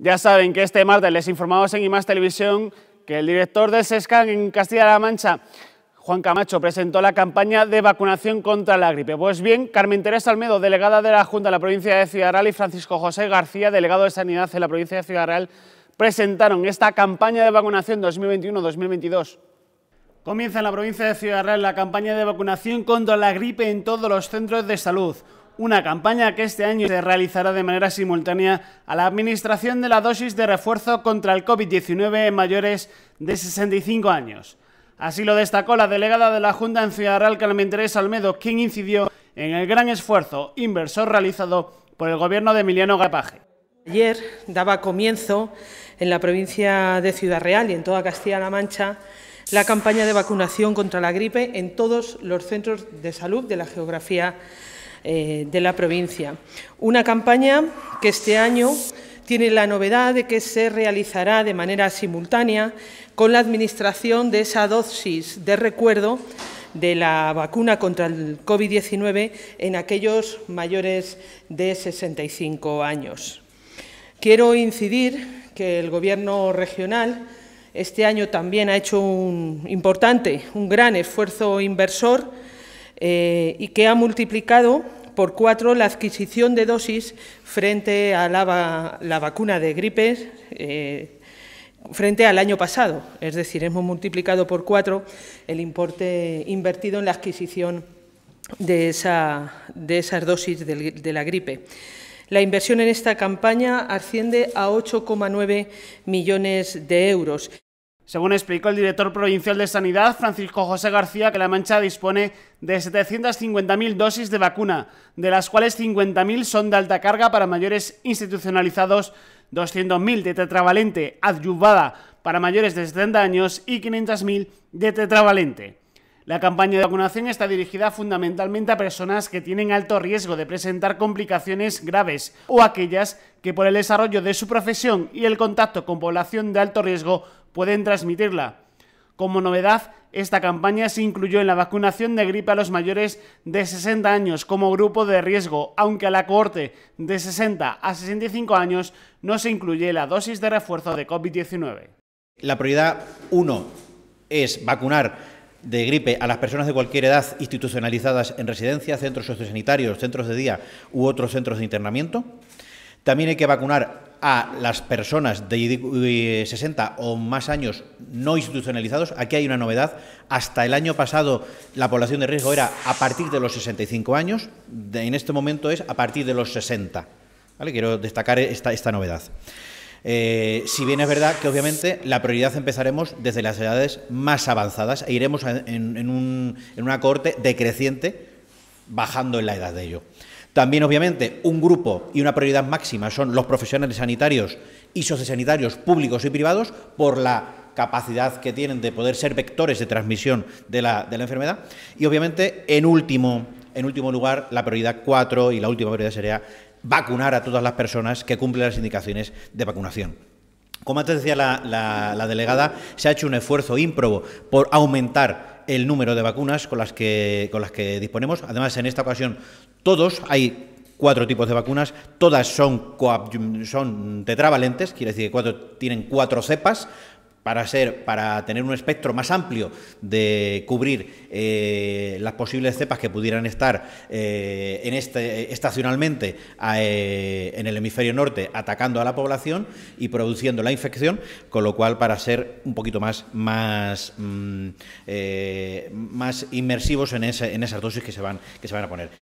Ya saben que este martes les informamos en IMAS Televisión que el director de SESCAN en Castilla-La Mancha, Juan Camacho, presentó la campaña de vacunación contra la gripe. Pues bien, Carmen Teresa Almedo, delegada de la Junta de la provincia de Ciudad Real, y Francisco José García, delegado de Sanidad en la provincia de Ciudad Real, presentaron esta campaña de vacunación 2021-2022. Comienza en la provincia de Ciudad Real la campaña de vacunación contra la gripe en todos los centros de salud una campaña que este año se realizará de manera simultánea a la administración de la dosis de refuerzo contra el COVID-19 en mayores de 65 años. Así lo destacó la delegada de la Junta en Ciudad Real, Carmen Teresa Almedo, quien incidió en el gran esfuerzo inversor realizado por el gobierno de Emiliano Gapaje. Ayer daba comienzo en la provincia de Ciudad Real y en toda Castilla-La Mancha la campaña de vacunación contra la gripe en todos los centros de salud de la geografía eh, de la provincia. Una campaña que este año tiene la novedad de que se realizará de manera simultánea con la administración de esa dosis de recuerdo de la vacuna contra el COVID-19 en aquellos mayores de 65 años. Quiero incidir que el Gobierno regional este año también ha hecho un importante, un gran esfuerzo inversor eh, y que ha multiplicado por cuatro, la adquisición de dosis frente a la, vacuna de gripes eh, frente al año pasado. Es decir, hemos multiplicado por cuatro el importe invertido en la adquisición de, esa, esas dosis de la gripe. La inversión en esta campaña asciende a 8,9 millones de euros. Según explicó el director provincial de Sanidad, Francisco José García, que La Mancha dispone de 750.000 dosis de vacuna, de las cuales 50.000 son de alta carga para mayores institucionalizados, 200.000 de tetravalente adyuvada para mayores de 70 años y 500.000 de tetravalente. La campaña de vacunación está dirigida fundamentalmente a personas que tienen alto riesgo de presentar complicaciones graves o aquellas que por el desarrollo de su profesión y el contacto con población de alto riesgo pueden transmitirla. Como novedad, esta campaña se incluyó en la vacunación de gripe a los mayores de 60 años como grupo de riesgo, aunque a la cohorte de 60 a 65 años no se incluye la dosis de refuerzo de COVID-19. La prioridad 1 es vacunar de gripe a las personas de cualquier edad institucionalizadas en residencias, centros sociosanitarios, centros de día u otros centros de internamiento. También hay que vacunar a las personas de 60 o más años no institucionalizados. Aquí hay una novedad. Hasta el año pasado la población de riesgo era a partir de los 65 años, en este momento es a partir de los 60. Quiero destacar esta, novedad. Eh, si bien es verdad que obviamente la prioridad empezaremos desde las edades más avanzadas e iremos en, en una corte decreciente bajando en la edad de ello. También, obviamente, un grupo y una prioridad máxima son los profesionales sanitarios y sociosanitarios públicos y privados por la capacidad que tienen de poder ser vectores de transmisión de la, enfermedad. Y, obviamente, en último, en último lugar, la prioridad cuatro y la última prioridad sería vacunar a todas las personas que cumplen las indicaciones de vacunación. Como antes decía la, la delegada, se ha hecho un esfuerzo ímprobo por aumentar el número de vacunas con las que, con las que disponemos. Además, en esta ocasión, todos hay cuatro tipos de vacunas, todas son, son tetravalentes, quiere decir que tienen cuatro cepas, para, ser, para tener un espectro más amplio de cubrir eh, las posibles cepas que pudieran estar eh, en este, estacionalmente eh, en el hemisferio norte atacando a la población y produciendo la infección, con lo cual para ser un poquito más, más, mm, más inmersivos en, en esas dosis que se van, que se van a poner.